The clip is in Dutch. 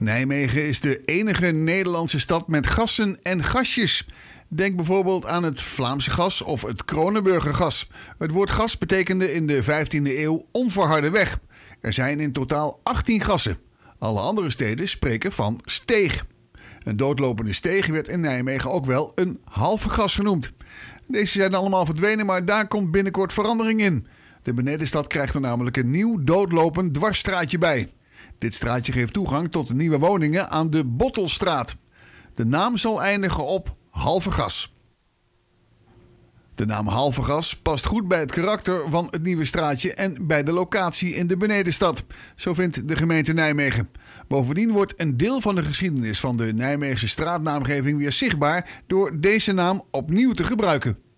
Nijmegen is de enige Nederlandse stad met gassen en gasjes. Denk bijvoorbeeld aan het Vlaamse gas of het Kronenburger gas. Het woord gas betekende in de 15e eeuw onverharde weg. Er zijn in totaal 18 gassen. Alle andere steden spreken van steeg. Een doodlopende steeg werd in Nijmegen ook wel een halve gas genoemd. Deze zijn allemaal verdwenen, maar daar komt binnenkort verandering in. De benedenstad krijgt er namelijk een nieuw doodlopend dwarsstraatje bij. Dit straatje geeft toegang tot nieuwe woningen aan de Bottelstraat. De naam zal eindigen op halve gas. De naam halve gas past goed bij het karakter van het nieuwe straatje en bij de locatie in de benedenstad. Zo vindt de gemeente Nijmegen. Bovendien wordt een deel van de geschiedenis van de Nijmeegse straatnaamgeving weer zichtbaar door deze naam opnieuw te gebruiken.